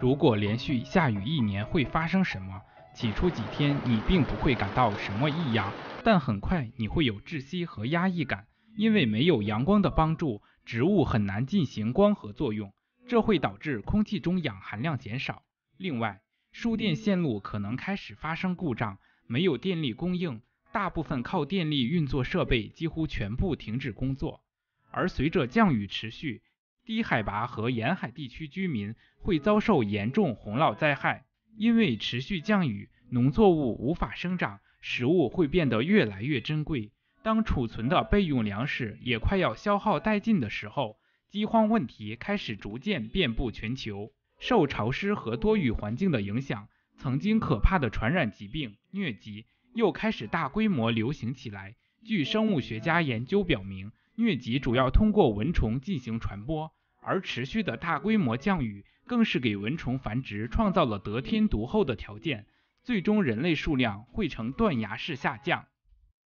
如果连续下雨一年会发生什么？起初几天你并不会感到什么异样，但很快你会有窒息和压抑感，因为没有阳光的帮助，植物很难进行光合作用，这会导致空气中氧含量减少。另外，输电线路可能开始发生故障，没有电力供应，大部分靠电力运作设备几乎全部停止工作。而随着降雨持续，低海拔和沿海地区居民会遭受严重洪涝灾害，因为持续降雨，农作物无法生长，食物会变得越来越珍贵。当储存的备用粮食也快要消耗殆尽的时候，饥荒问题开始逐渐遍布全球。受潮湿和多雨环境的影响，曾经可怕的传染疾病疟疾又开始大规模流行起来。据生物学家研究表明，疟疾主要通过蚊虫进行传播，而持续的大规模降雨更是给蚊虫繁殖创造了得天独厚的条件，最终人类数量会呈断崖式下降。